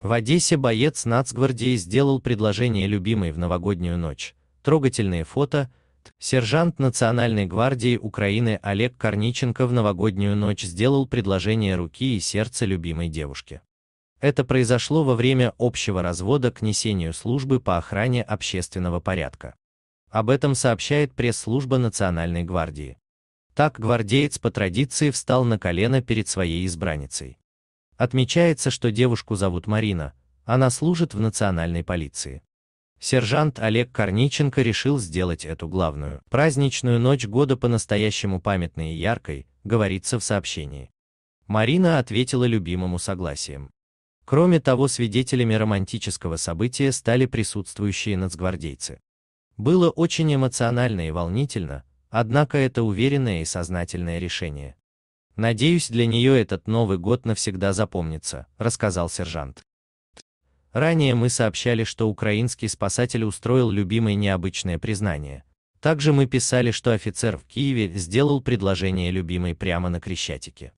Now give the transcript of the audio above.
В Одессе боец нацгвардии сделал предложение любимой в новогоднюю ночь. Трогательные фото. Сержант Национальной гвардии Украины Олег Корниченко в новогоднюю ночь сделал предложение руки и сердца любимой девушке. Это произошло во время общего развода к несению службы по охране общественного порядка. Об этом сообщает пресс-служба Национальной гвардии. Так гвардеец по традиции встал на колено перед своей избранницей. Отмечается, что девушку зовут Марина, она служит в национальной полиции. Сержант Олег Корниченко решил сделать эту главную, праздничную ночь года по-настоящему памятной и яркой, говорится в сообщении. Марина ответила любимому согласием. Кроме того, свидетелями романтического события стали присутствующие нацгвардейцы. Было очень эмоционально и волнительно, однако это уверенное и сознательное решение. Надеюсь, для нее этот Новый год навсегда запомнится, рассказал сержант. Ранее мы сообщали, что украинский спасатель устроил любимое необычное признание. Также мы писали, что офицер в Киеве сделал предложение любимой прямо на Крещатике.